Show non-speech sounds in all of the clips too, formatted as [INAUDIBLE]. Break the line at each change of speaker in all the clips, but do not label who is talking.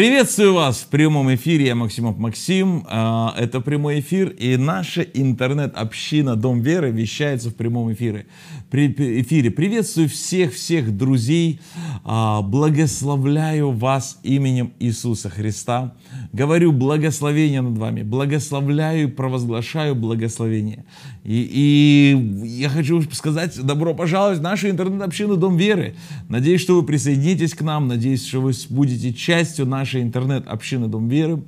Приветствую вас в прямом эфире, я Максимов Максим, а, это прямой эфир, и наша интернет-община Дом Веры вещается в прямом эфире. При эфире. Приветствую всех-всех друзей, а, благословляю вас именем Иисуса Христа, говорю благословение над вами, благословляю провозглашаю благословение. И, и я хочу сказать добро пожаловать в нашу интернет-общину Дом Веры. Надеюсь, что вы присоединитесь к нам, надеюсь, что вы будете частью нашей интернет-общины Дом Веры.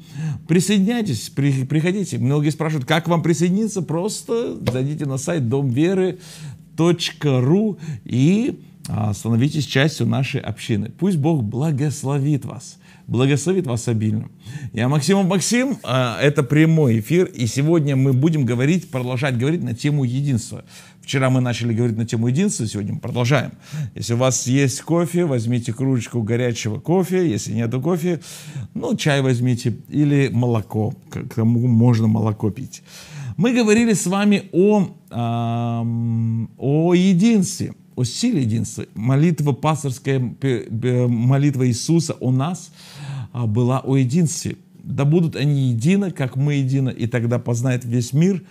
Присоединяйтесь, при, приходите. Многие спрашивают, как вам присоединиться? Просто зайдите на сайт домверы.ру и а, становитесь частью нашей общины. Пусть Бог благословит вас благословит вас обильно. Я Максимов Максим, а, это прямой эфир, и сегодня мы будем говорить, продолжать говорить на тему единства. Вчера мы начали говорить на тему единства, сегодня мы продолжаем. Если у вас есть кофе, возьмите кружечку горячего кофе, если нету кофе, ну, чай возьмите или молоко, к тому можно молоко пить. Мы говорили с вами о, о единстве усилие единства, молитва пасторская, молитва Иисуса у нас а, была о единстве. Да будут они едины, как мы едины, и тогда познает весь мир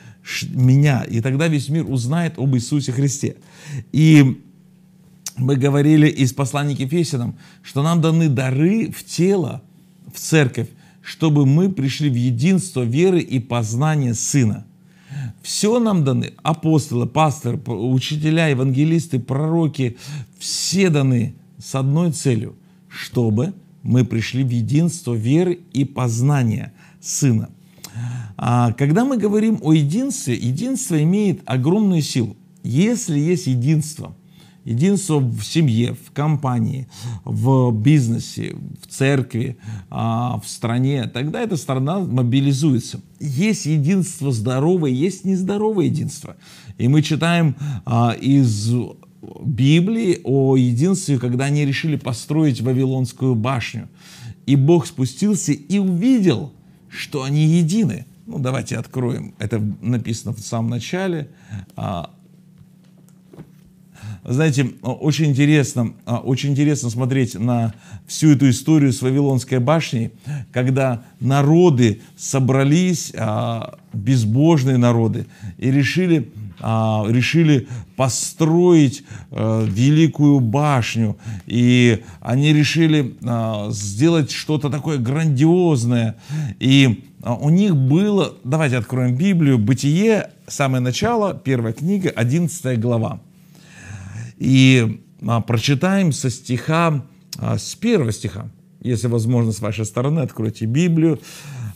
меня, и тогда весь мир узнает об Иисусе Христе. И мы говорили из послания к Ефесянам, что нам даны дары в тело, в церковь, чтобы мы пришли в единство веры и познание Сына. Все нам даны. Апостолы, пасторы, учителя, евангелисты, пророки. Все даны с одной целью, чтобы мы пришли в единство веры и познания Сына. А, когда мы говорим о единстве, единство имеет огромную силу. Если есть единство – Единство в семье, в компании, в бизнесе, в церкви, а, в стране. Тогда эта страна мобилизуется. Есть единство здоровое, есть нездоровое единство. И мы читаем а, из Библии о единстве, когда они решили построить Вавилонскую башню. И Бог спустился и увидел, что они едины. Ну, давайте откроем. Это написано в самом начале. А, знаете, а, очень интересно, а, очень интересно смотреть на всю эту историю с Вавилонской башней, когда народы собрались, а, безбожные народы, и решили, решили построить э, великую башню. И они решили сделать что-то такое грандиозное. И у них было, давайте откроем Библию, Бытие, самое начало, первая книга, 11 глава. И а, прочитаем со стиха, а, с первого стиха. Если возможно, с вашей стороны откройте Библию.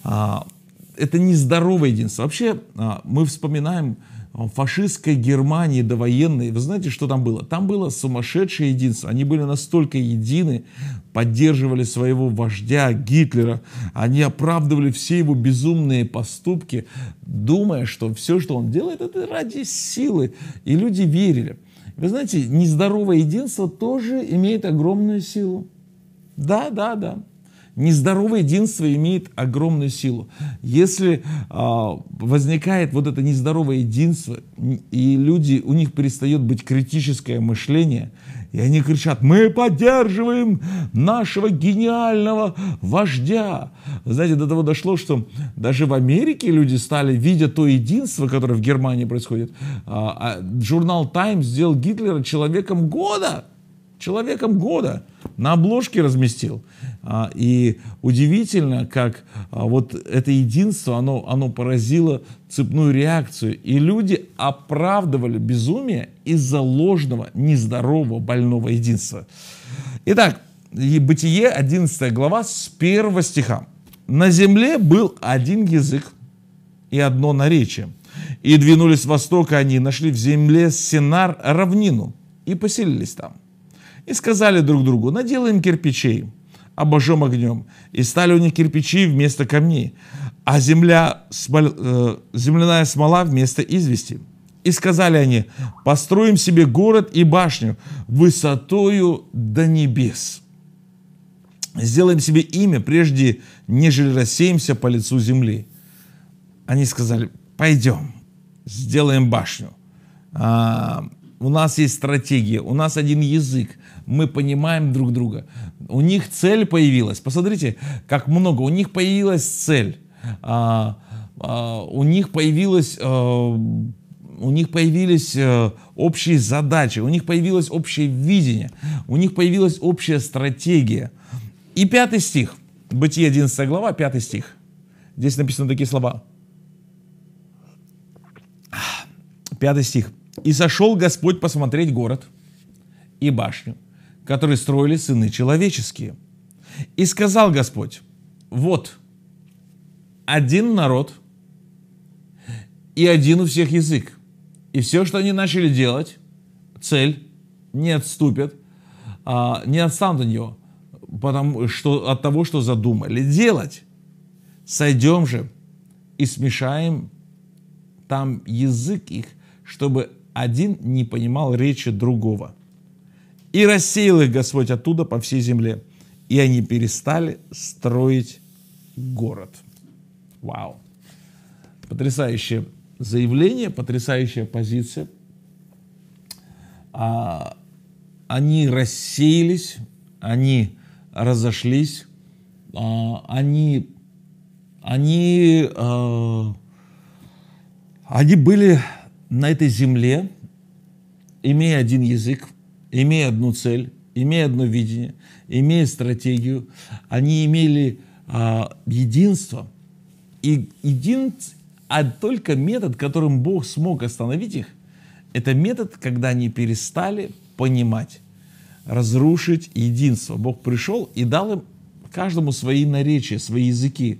А, это нездоровое единство. Вообще, а, мы вспоминаем фашистской Германии довоенной, вы знаете, что там было? Там было сумасшедшее единство. Они были настолько едины, поддерживали своего вождя Гитлера, они оправдывали все его безумные поступки, думая, что все, что он делает, это ради силы. И люди верили. Вы знаете, нездоровое единство тоже имеет огромную силу. Да, да, да. Нездоровое единство имеет огромную силу. Если а, возникает вот это нездоровое единство, и люди, у них перестает быть критическое мышление, и они кричат, мы поддерживаем нашего гениального вождя. Вы знаете, до того дошло, что даже в Америке люди стали, видя то единство, которое в Германии происходит, а, а журнал Time сделал Гитлера человеком года человеком года на обложке разместил. А, и удивительно, как а, вот это единство, оно, оно поразило цепную реакцию. И люди оправдывали безумие из-за ложного, нездорового, больного единства. Итак, Бытие, 11 глава, с 1 стиха. «На земле был один язык и одно наречие. И двинулись с востока они, нашли в земле Синар равнину и поселились там. И сказали друг другу, наделаем кирпичей, обожжем огнем. И стали у них кирпичи вместо камней, а земля, смол, э, земляная смола вместо извести. И сказали они, построим себе город и башню высотою до небес. Сделаем себе имя, прежде нежели рассеемся по лицу земли. Они сказали, пойдем, сделаем башню. А, у нас есть стратегия, у нас один язык, мы понимаем друг друга. У них цель появилась. Посмотрите, как много. У них появилась цель. А, а, у них появилась... А, э, у них появились э, общие задачи, у них появилось общее видение, у них появилась общая стратегия. И пятый стих, Бытие 11 глава, пятый стих. Здесь написаны такие слова. Пятый стих. И сошел Господь посмотреть город и башню, которые строили сыны человеческие. И сказал Господь, вот один народ и один у всех язык. И все, что они начали делать, цель, не отступит, а, не отстанут от нее, потому что от того, что задумали делать. Сойдем же и смешаем там язык их, чтобы один не понимал речи другого. И рассеял их Господь оттуда по всей земле. И они перестали строить город. Вау. Потрясающее заявление, потрясающая позиция. А, они рассеялись, они разошлись, а, они, они, а, они были на этой земле, имея один язык, имея одну цель, имея одно видение, имея стратегию, они имели а, единство. И един, а только метод, которым Бог смог остановить их, это метод, когда они перестали понимать, разрушить единство. Бог пришел и дал им каждому свои наречия, свои языки,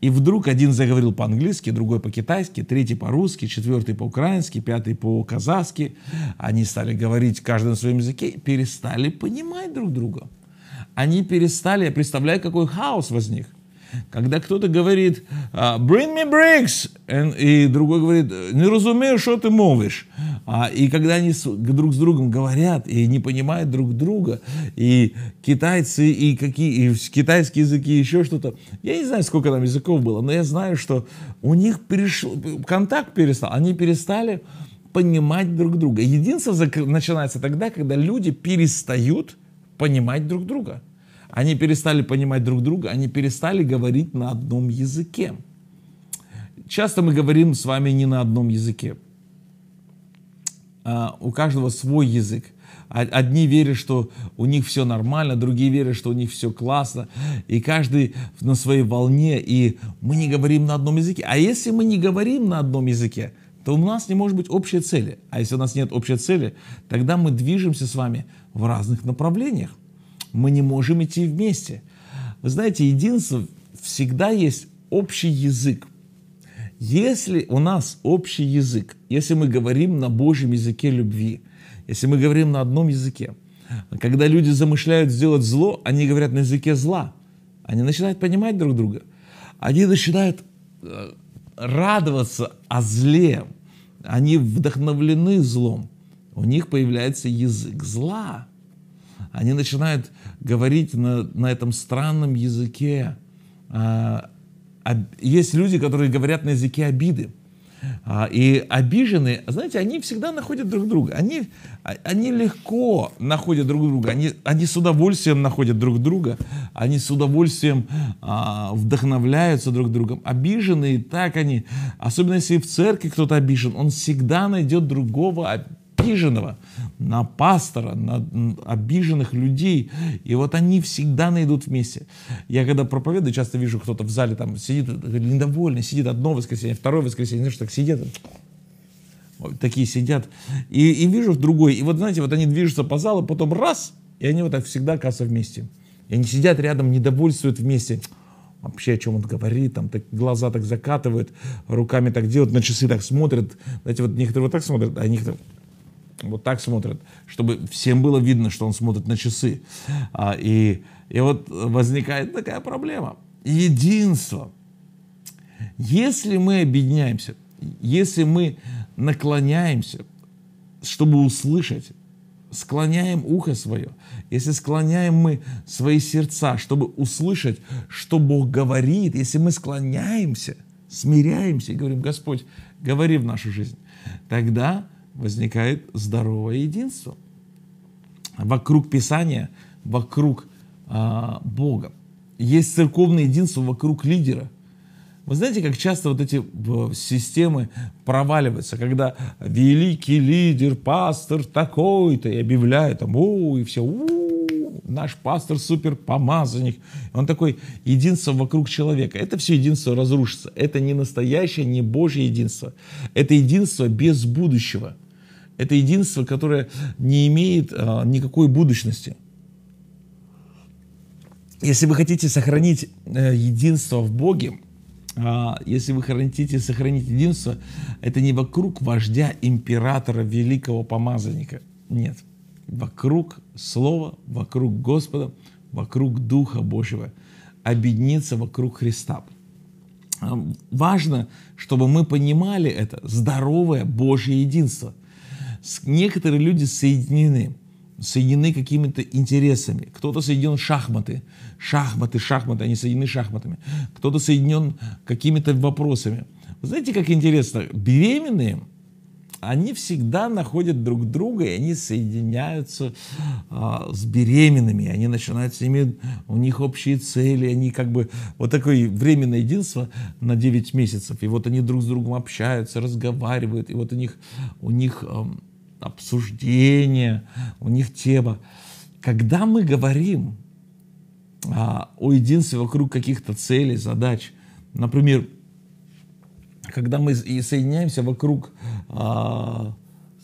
и вдруг один заговорил по-английски, другой по-китайски, третий по-русски, четвертый по-украински, пятый по-казахски. Они стали говорить каждый на своем языке, перестали понимать друг друга. Они перестали, я представляю, какой хаос возник. Когда кто-то говорит «А, «Bring me bricks», э, и другой говорит «Не разумею, что ты мовишь». А, и когда они с, друг с другом говорят и не понимают друг друга, и китайцы, и какие и китайские языки, еще что-то. Я не знаю, сколько там языков было, но я знаю, что у них перешел, контакт перестал, они перестали понимать друг друга. Единство начинается тогда, когда люди перестают понимать друг друга. Они перестали понимать друг друга, они перестали говорить на одном языке. Часто мы говорим с вами не на одном языке. А, у каждого свой язык. Одни верят, что у них все нормально, другие верят, что у них все классно. И каждый на своей волне, и мы не говорим на одном языке. А если мы не говорим на одном языке, то у нас не может быть общей цели. А если у нас нет общей цели, тогда мы движемся с вами в разных направлениях. Мы не можем идти вместе. Вы знаете, единство всегда есть общий язык – если у нас общий язык, если мы говорим на Божьем языке любви, если мы говорим на одном языке, когда люди замышляют сделать зло, они говорят на языке зла. Они начинают понимать друг друга. Они начинают э, радоваться о зле. Они вдохновлены злом. У них появляется язык зла. Они начинают говорить на, на этом странном языке, а, а есть люди, которые говорят на языке обиды. А, и обиженные, знаете, они всегда находят друг друга. Они, а, они легко находят друг друга. Они, они с удовольствием находят друг друга. Они с удовольствием а, вдохновляются друг другом. Обиженные, так они. Особенно если в церкви кто-то обижен, он всегда найдет другого обиженного, на пастора, на обиженных людей. И вот они всегда найдут вместе. Я когда проповедую, часто вижу, кто-то в зале там сидит, недовольный, сидит одно воскресенье, второе воскресенье, знаешь, так сидят такие сидят, и, и вижу другой. И вот, знаете, вот они движутся по залу, потом раз, и они вот так всегда оказываются вместе. И они сидят рядом, недовольствуют вместе. Вообще, о чем он говорит, там так, глаза так закатывают, руками так делают, на часы так смотрят. Знаете, вот некоторые вот так смотрят, а некоторые вот так смотрят, чтобы всем было видно, что он смотрит на часы. А, и, и вот возникает такая проблема. Единство. Если мы объединяемся, если мы наклоняемся, чтобы услышать, склоняем ухо свое, если склоняем мы свои сердца, чтобы услышать, что Бог говорит, если мы склоняемся, смиряемся и говорим, Господь, говори в нашу жизнь, тогда возникает здоровое единство вокруг Писания, вокруг а, Бога. Есть церковное единство вокруг лидера. Вы знаете, как часто вот эти системы проваливаются, когда великий лидер, пастор такой-то, и объявляет там, о, и все, у, наш пастор супер помазанник. Он такой, единство вокруг человека. Это все единство разрушится. Это не настоящее, не Божье единство. Это единство без будущего. Это единство, которое не имеет а, никакой будущности. Если вы хотите сохранить э, единство в Боге, а, если вы хотите сохранить единство, это не вокруг вождя, императора, великого помазанника. Нет. Вокруг Слова, вокруг Господа, вокруг Духа Божьего. Объединиться вокруг Христа. Эм, важно, чтобы мы понимали это здоровое Божье единство – некоторые люди соединены соединены какими-то интересами. Кто-то соединен шахматы, шахматы, шахматы, они соединены шахматами. Кто-то соединен какими-то вопросами. Вы знаете, как интересно, беременные, они всегда находят друг друга, и они соединяются а, с беременными, они начинают с ними, у них общие цели, они как бы, вот такое временное единство на 9 месяцев, и вот они друг с другом общаются, разговаривают, и вот у них, у них обсуждения, у них тема. Когда мы говорим а, о единстве вокруг каких-то целей, задач, например, когда мы соединяемся вокруг а,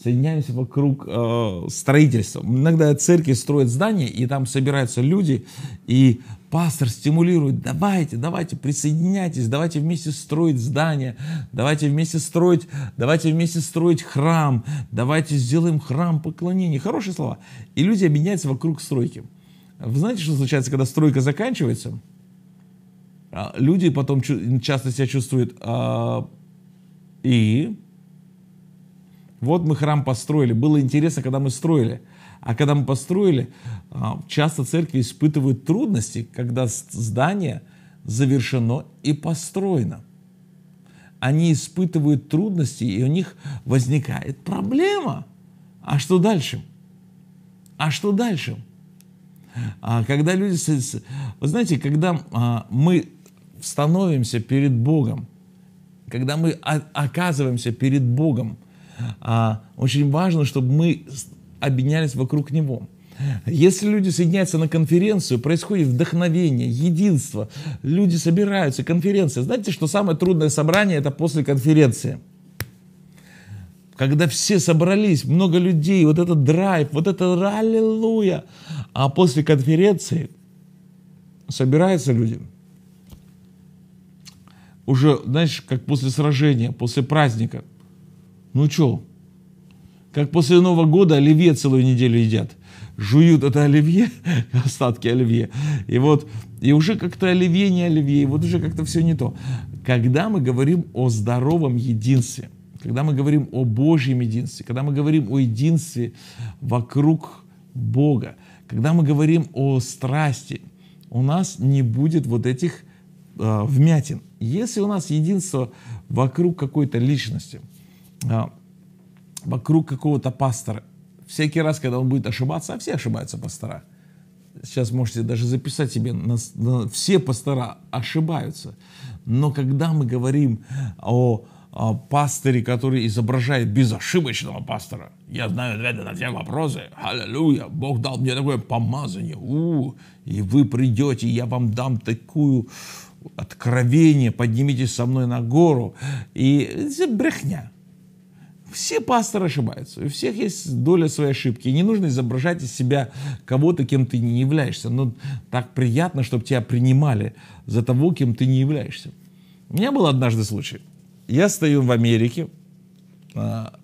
соединяемся вокруг э, строительства. Иногда церкви строят здания, и там собираются люди, и пастор стимулирует, давайте, давайте, присоединяйтесь, давайте вместе строить здание, давайте вместе строить, давайте вместе строить храм, давайте сделаем храм поклонения. Хорошие слова. И люди объединяются вокруг стройки. Вы знаете, что случается, когда стройка заканчивается? А, люди потом часто себя чувствуют, э, и вот мы храм построили. Было интересно, когда мы строили. А когда мы построили, а, часто церкви испытывают трудности, когда здание завершено и построено. Они испытывают трудности, и у них возникает проблема. А что дальше? А что дальше? А, когда люди... Вы знаете, когда а, мы становимся перед Богом, когда мы оказываемся перед Богом – а, очень важно, чтобы мы объединялись вокруг него. Если люди соединяются на конференцию, происходит вдохновение, единство. Люди собираются, конференция. Знаете, что самое трудное собрание – это после конференции. Когда все собрались, много людей, вот этот драйв, вот это аллилуйя. А после конференции собираются люди. Уже, знаешь, как после сражения, после праздника – ну что, как после Нового года оливье целую неделю едят. Жуют это оливье, [LAUGHS] остатки оливье. И вот, и уже как-то оливье не оливье, и вот уже как-то все не то. Когда мы говорим о здоровом единстве, когда мы говорим о Божьем единстве, когда мы говорим о единстве вокруг Бога, когда мы говорим о страсти, у нас не будет вот этих э, вмятин. Если у нас единство вокруг какой-то личности – а, вокруг какого-то пастора. Всякий раз, когда он будет ошибаться, а все ошибаются пастора. Сейчас можете даже записать себе, на, на, все пастора ошибаются. Но когда мы говорим о, о пастыре, который изображает безошибочного пастора, я знаю ответы на все вопросы. Аллилуйя, Бог дал мне такое помазание. У, и вы придете, я вам дам такую откровение, поднимитесь со мной на гору. И это брехня. Все пасторы ошибаются, у всех есть доля своей ошибки. И не нужно изображать из себя кого-то, кем ты не являешься. Но так приятно, чтобы тебя принимали за того, кем ты не являешься. У меня был однажды случай. Я стою в Америке, а,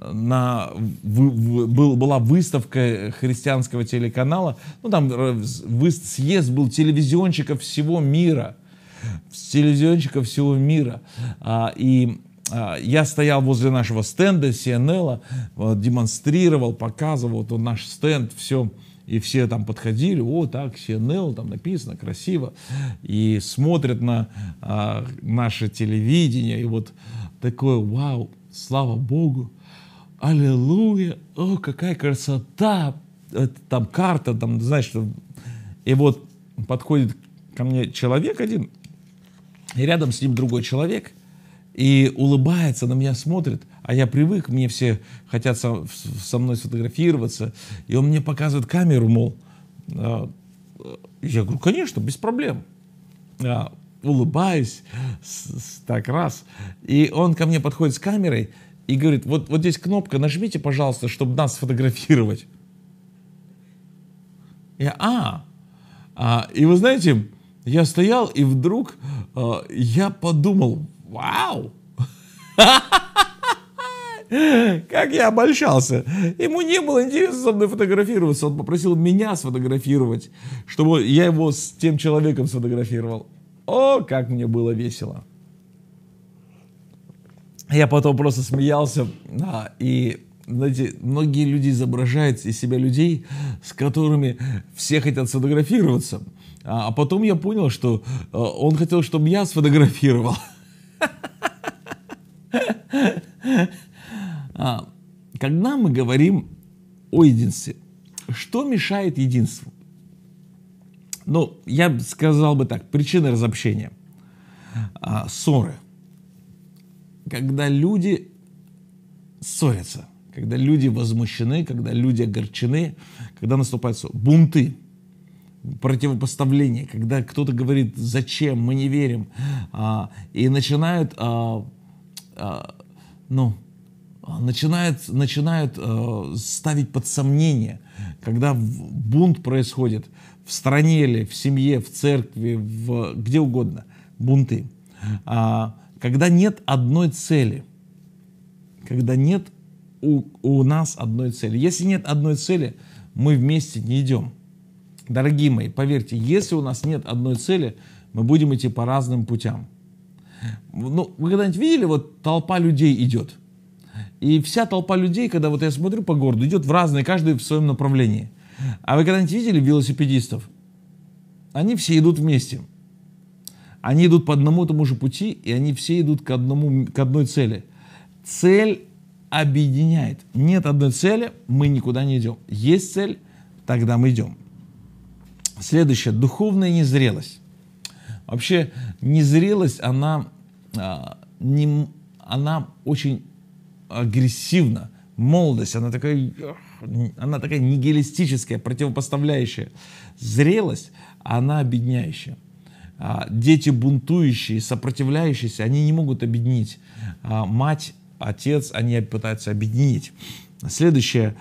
на, в, в, был, была выставка христианского телеканала, ну там э, выст, съезд был телевизионщиков всего мира, телевизионщиков всего мира, а, и а, я стоял возле нашего стенда CNL, а, демонстрировал, показывал вот он наш стенд, все, и все там подходили, о, так, CNL, там написано, красиво, и смотрят на а, наше телевидение, и вот такое, вау, слава Богу, аллилуйя, о, какая красота, это, там карта, там, знаешь, и вот подходит ко мне человек один, и рядом с ним другой человек – и улыбается, на меня смотрит, а я привык, мне все хотят со, со мной сфотографироваться, и он мне показывает камеру, мол, а, я говорю, конечно, без проблем. А, улыбаюсь, так раз, и он ко мне подходит с камерой и говорит, вот, вот здесь кнопка, нажмите, пожалуйста, чтобы нас сфотографировать. Я, а, а, и вы знаете, я стоял, и вдруг э, я подумал, Вау! [LAUGHS] Как я обольщался. Ему не было интересно со мной фотографироваться. Он попросил меня сфотографировать, чтобы я его с тем человеком сфотографировал. О, как мне было весело. Я потом просто смеялся. Да, и, знаете, многие люди изображают из себя людей, с которыми все хотят сфотографироваться. А, а потом я понял, что а, он хотел, чтобы я сфотографировал. [LAUGHS] А, когда мы говорим о единстве, что мешает единству? Ну, я сказал бы так, причины разобщения, а, ссоры. Когда люди ссорятся, когда люди возмущены, когда люди огорчены, когда наступают ссоры, бунты – противопоставление, когда кто-то говорит, зачем, мы не верим, а, и начинают, а, а, ну, начинают, начинают а, ставить под сомнение, когда бунт происходит в стране или в семье, в церкви, в, где угодно, бунты, а, когда нет одной цели, когда нет у, у нас одной цели. Если нет одной цели, мы вместе не идем – Дорогие мои, поверьте, если у нас нет одной цели, мы будем идти по разным путям. Ну, вы когда-нибудь видели, вот толпа людей идет. И вся толпа людей, когда вот я смотрю по городу, идет в разные, каждый в своем направлении. А вы когда-нибудь видели велосипедистов? Они все идут вместе. Они идут по одному тому же пути, и они все идут к, одному, к одной цели. Цель объединяет. Нет одной цели, мы никуда не идем. Есть цель, тогда мы идем. Следующее, духовная незрелость. Вообще незрелость, она, а, не, она очень агрессивна. Молодость, она такая, она такая нигилистическая, противопоставляющая. Зрелость, она объединяющая. А, дети бунтующие, сопротивляющиеся, они не могут объединить. А, мать, отец, они пытаются объединить. Следующее,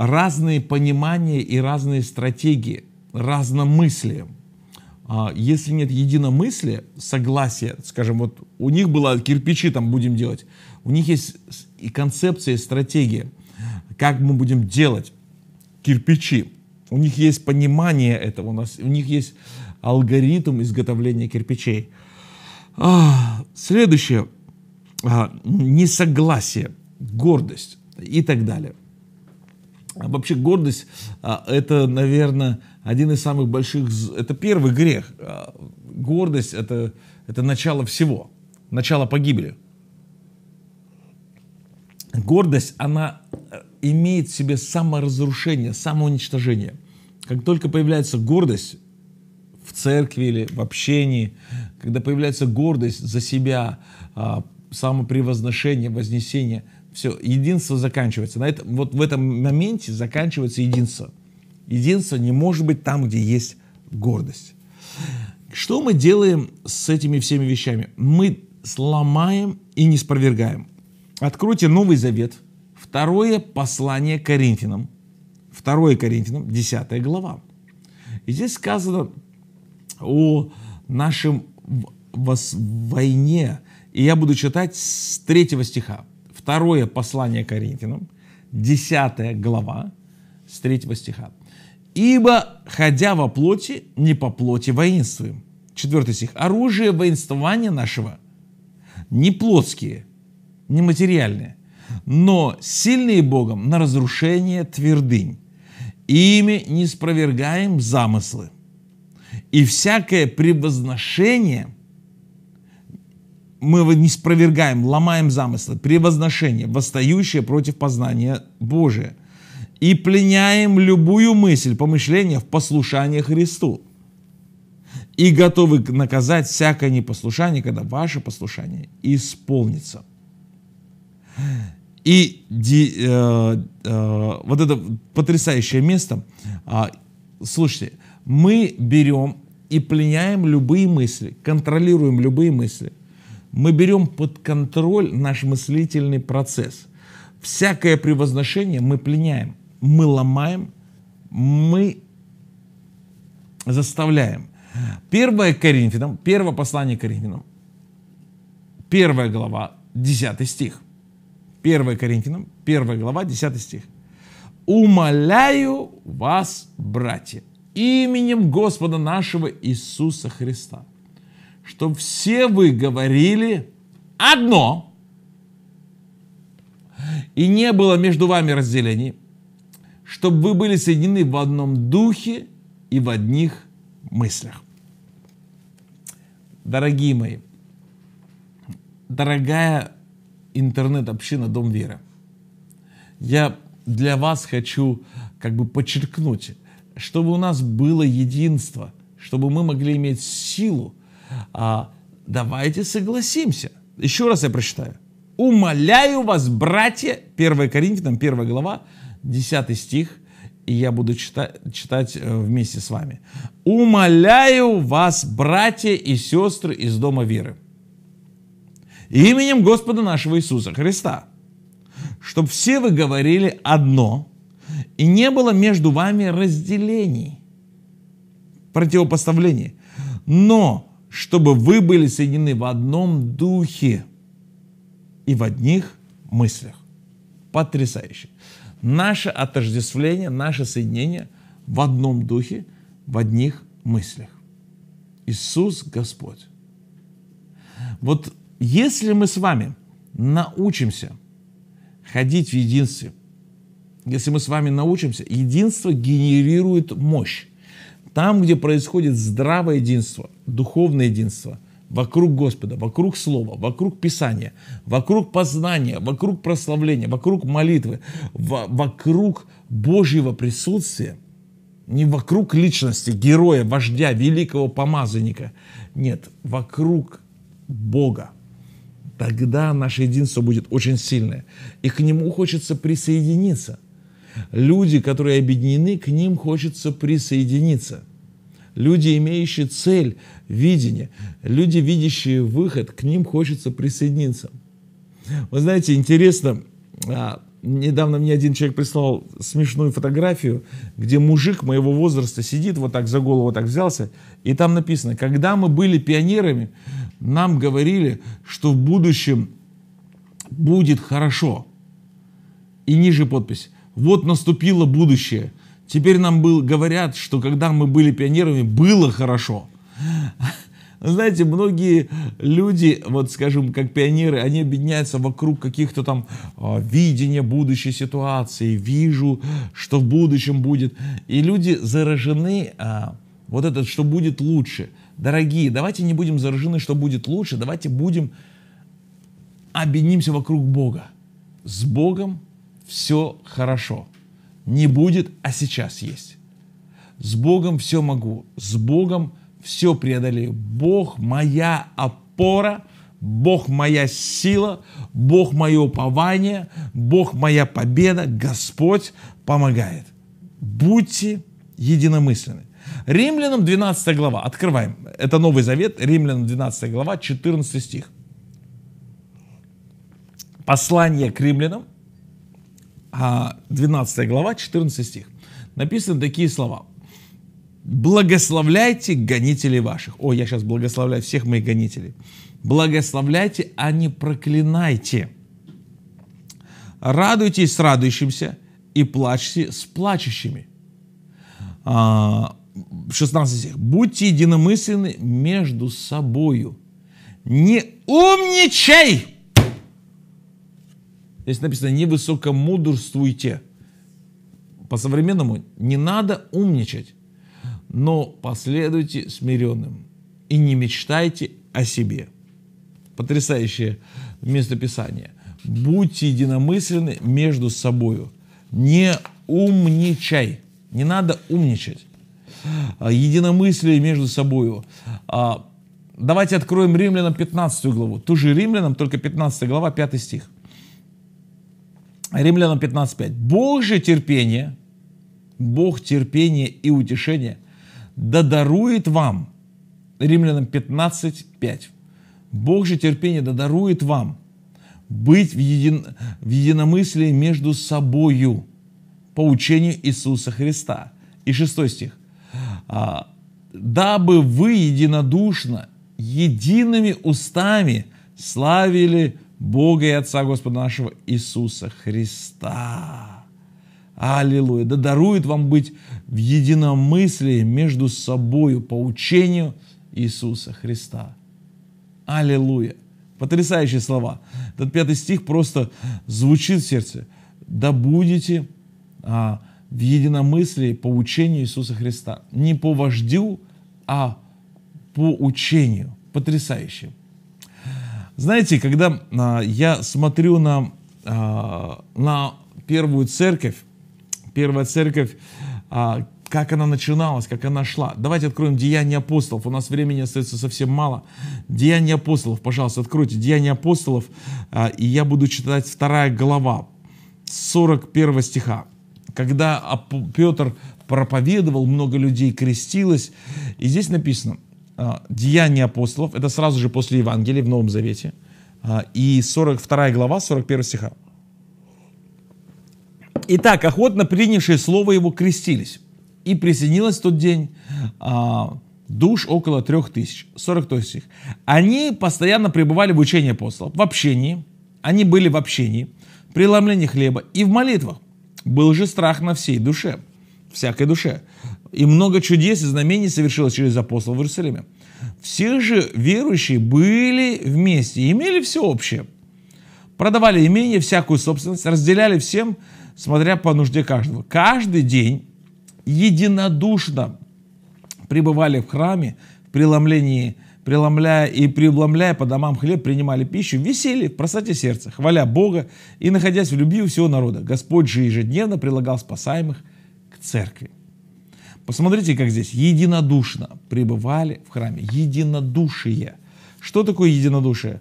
разные понимания и разные стратегии, разномыслие. А, если нет единомыслия, согласия, скажем, вот у них было кирпичи там будем делать, у них есть и концепция, и стратегия, как мы будем делать кирпичи. У них есть понимание этого, у, нас, у них есть алгоритм изготовления кирпичей. А, следующее. А, несогласие, гордость и так далее. Вообще гордость а, – это, наверное, один из самых больших, это первый грех. А, гордость – это, это начало всего, начало погибели. Гордость, она э, имеет в себе саморазрушение, самоуничтожение. Как только появляется гордость в церкви или в общении, когда появляется гордость за себя, а, самопревозношение, вознесение – все, единство заканчивается. На этом, вот в этом моменте заканчивается единство. Единство не может быть там, где есть гордость. Что мы делаем с этими всеми вещами? Мы сломаем и не спровергаем. Откройте Новый Завет, второе послание Коринфянам, второе Коринфянам, 10 глава. И здесь сказано о нашем войне, и я буду читать с третьего стиха. Второе послание Коринфянам, 10 глава, с 3 стиха. «Ибо, ходя во плоти, не по плоти воинствуем». 4 стих. «Оружие воинствования нашего не плотские, не материальные, но сильные Богом на разрушение твердынь. Ими не спровергаем замыслы. И всякое превозношение – мы его не спровергаем, ломаем замыслы, превозношение, восстающее против познания Божия. И пленяем любую мысль, помышление в послушание Христу. И готовы наказать всякое непослушание, когда ваше послушание исполнится. И ди, э, э, вот это потрясающее место. Э, слушайте, мы берем и пленяем любые мысли, контролируем любые мысли мы берем под контроль наш мыслительный процесс. Всякое превозношение мы пленяем, мы ломаем, мы заставляем. Первое Коринфянам, первое послание Коринфянам, первая глава, 10 стих. Первое Коринфянам, первая глава, 10 стих. «Умоляю вас, братья, именем Господа нашего Иисуса Христа, чтобы все вы говорили одно, и не было между вами разделений, чтобы вы были соединены в одном духе и в одних мыслях. Дорогие мои, дорогая интернет-община Дом Веры, я для вас хочу как бы подчеркнуть, чтобы у нас было единство, чтобы мы могли иметь силу а, давайте согласимся. Еще раз я прочитаю. «Умоляю вас, братья», 1 Коринфянам, 1 глава, 10 стих, и я буду читать, читать э, вместе с вами. «Умоляю вас, братья и сестры из дома веры, именем Господа нашего Иисуса Христа, чтобы все вы говорили одно, и не было между вами разделений, противопоставлений, но чтобы вы были соединены в одном духе и в одних мыслях. Потрясающе. Наше отождествление, наше соединение в одном духе, в одних мыслях. Иисус Господь. Вот если мы с вами научимся ходить в единстве, если мы с вами научимся, единство генерирует мощь. Там, где происходит здравое единство, духовное единство, вокруг Господа, вокруг Слова, вокруг Писания, вокруг познания, вокруг прославления, вокруг молитвы, вокруг Божьего присутствия, не вокруг личности, героя, вождя, великого помазанника. Нет, вокруг Бога. Тогда наше единство будет очень сильное. И к нему хочется присоединиться – Люди, которые объединены, к ним хочется присоединиться. Люди, имеющие цель, видение, люди, видящие выход, к ним хочется присоединиться. Вы знаете, интересно, а, недавно мне один человек прислал смешную фотографию, где мужик моего возраста сидит, вот так за голову вот так взялся, и там написано, когда мы были пионерами, нам говорили, что в будущем будет хорошо. И ниже подпись вот наступило будущее. Теперь нам был, говорят, что когда мы были пионерами, было хорошо. Знаете, многие люди, вот скажем, как пионеры, они объединяются вокруг каких-то там э, видения будущей ситуации, вижу, что в будущем будет. И люди заражены э, вот этот, что будет лучше. Дорогие, давайте не будем заражены, что будет лучше, давайте будем объединимся вокруг Бога. С Богом все хорошо. Не будет, а сейчас есть. С Богом все могу, с Богом все преодолею. Бог моя опора, Бог моя сила, Бог мое упование, Бог моя победа, Господь помогает. Будьте единомысленны. Римлянам 12 глава, открываем, это Новый Завет, Римлянам 12 глава, 14 стих. Послание к римлянам, 12 а, глава, 14 стих. Написаны такие слова. «Благословляйте гонителей ваших». О, я сейчас благословляю всех моих гонителей. «Благословляйте, а не проклинайте. Радуйтесь с радующимся и плачьте с плачущими». 16 а, стих. «Будьте единомысленны между собою. Не умничай!» Здесь написано, не высокомудрствуйте. По-современному не надо умничать, но последуйте смиренным и не мечтайте о себе. Потрясающее местописание. Будьте единомысленны между собою. Не умничай. Не надо умничать. А, Единомыслие между собою. А, давайте откроем Римлянам 15 главу. Ту же Римлянам, только 15 глава, 5 стих. Римлянам 15.5. Бог же терпение, Бог терпение и утешение, да дарует вам, Римлянам 15.5. Бог же терпение да дарует вам быть в, един, в единомыслии между собою по учению Иисуса Христа. И шестой стих. «А, «Дабы вы единодушно, едиными устами славили Бога и Отца Господа нашего Иисуса Христа. Аллилуйя. Да дарует вам быть в единомыслии между собою по учению Иисуса Христа. Аллилуйя. Потрясающие слова. Этот пятый стих просто звучит в сердце. Да будете а, в единомыслии по учению Иисуса Христа. Не по вождю, а по учению. Потрясающе. Знаете, когда а, я смотрю на, а, на первую церковь, первая церковь, а, как она начиналась, как она шла. Давайте откроем Деяния апостолов. У нас времени остается совсем мало. Деяния апостолов, пожалуйста, откройте. Деяния апостолов, а, и я буду читать вторая глава, 41 стиха. Когда Петр проповедовал, много людей крестилось, и здесь написано – а, Деяния апостолов, это сразу же после Евангелия в Новом Завете, а, и 42 глава, 41 стиха. Итак, охотно принявшие слово его крестились, и присоединилось в тот день а, душ около трех тысяч, 40 стих. Они постоянно пребывали в учении апостолов, в общении, они были в общении, при ломлении хлеба и в молитвах. Был же страх на всей душе, всякой душе. И много чудес и знамений совершилось через апостолов в Иерусалиме. Все же верующие были вместе, имели все общее. Продавали имение, всякую собственность, разделяли всем, смотря по нужде каждого. Каждый день единодушно пребывали в храме, в преломлении, преломляя и преломляя по домам хлеб, принимали пищу, весели в простоте сердца, хваля Бога и находясь в любви у всего народа. Господь же ежедневно прилагал спасаемых к церкви. Посмотрите, как здесь единодушно пребывали в храме. Единодушие. Что такое единодушие?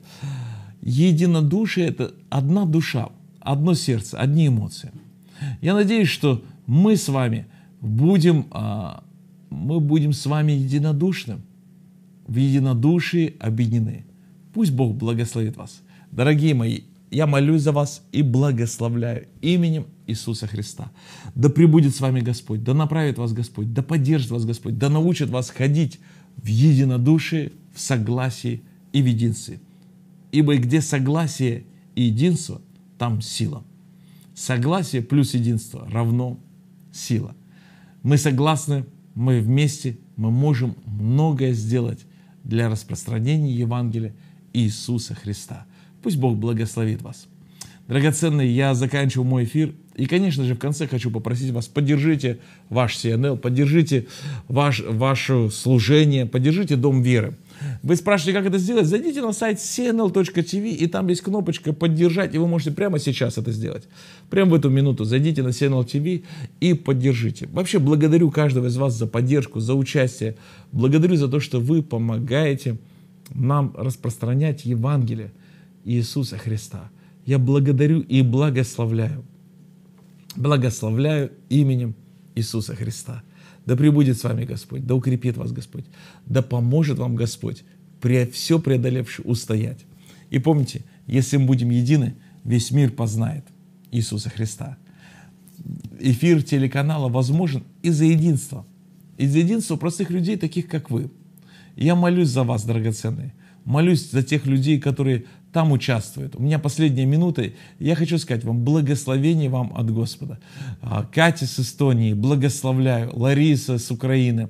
Единодушие – это одна душа, одно сердце, одни эмоции. Я надеюсь, что мы с вами будем, а, мы будем с вами единодушны, в единодушии объединены. Пусть Бог благословит вас. Дорогие мои, я молюсь за вас и благословляю именем Иисуса Христа. Да пребудет с вами Господь, да направит вас Господь, да поддержит вас Господь, да научит вас ходить в единодушии, в согласии и в единстве. Ибо где согласие и единство, там сила. Согласие плюс единство равно сила. Мы согласны, мы вместе, мы можем многое сделать для распространения Евангелия Иисуса Христа. Пусть Бог благословит вас. Драгоценные, я заканчиваю мой эфир и, конечно же, в конце хочу попросить вас, поддержите ваш CNL, поддержите ваш, ваше служение, поддержите Дом Веры. Вы спрашиваете, как это сделать? Зайдите на сайт cnl.tv, и там есть кнопочка «Поддержать», и вы можете прямо сейчас это сделать. Прямо в эту минуту зайдите на cnl.tv и поддержите. Вообще, благодарю каждого из вас за поддержку, за участие. Благодарю за то, что вы помогаете нам распространять Евангелие Иисуса Христа. Я благодарю и благословляю благословляю именем Иисуса Христа. Да пребудет с вами Господь, да укрепит вас Господь, да поможет вам Господь, все преодолевши, устоять. И помните, если мы будем едины, весь мир познает Иисуса Христа. Эфир телеканала возможен из-за единства. Из-за единства простых людей, таких как вы. Я молюсь за вас, драгоценные молюсь за тех людей, которые там участвуют. У меня последняя минута. Я хочу сказать вам, благословение вам от Господа. А, Катя с Эстонии, благословляю. Лариса с Украины,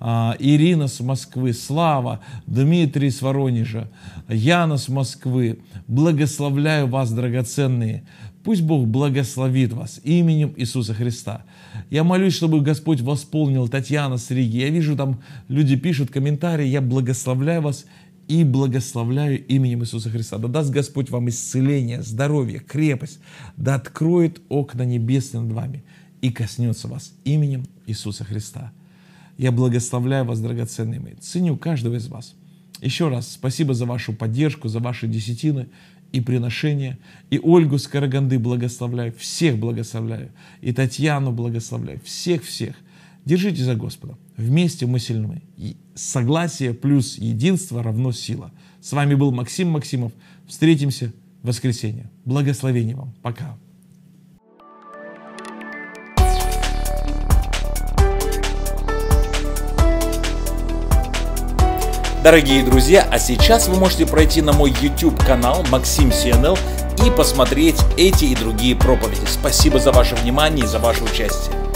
а, Ирина с Москвы, Слава, Дмитрий с Воронежа, Яна с Москвы. Благословляю вас, драгоценные. Пусть Бог благословит вас именем Иисуса Христа. Я молюсь, чтобы Господь восполнил Татьяна с Риги. Я вижу, там люди пишут комментарии. Я благословляю вас и благословляю именем Иисуса Христа. Да даст Господь вам исцеление, здоровье, крепость, да откроет окна небесные над вами и коснется вас именем Иисуса Христа. Я благословляю вас, драгоценные мои, ценю каждого из вас. Еще раз спасибо за вашу поддержку, за ваши десятины и приношения. И Ольгу Скороганды благословляю, всех благословляю. И Татьяну благословляю, всех-всех. Держитесь за Господа. Вместе мы сильны. И согласие плюс единство равно сила. С вами был Максим Максимов. Встретимся в воскресенье. Благословения вам. Пока. Дорогие друзья, а сейчас вы можете пройти на мой YouTube канал Максим CNL и посмотреть эти и другие проповеди. Спасибо за ваше внимание и за ваше участие.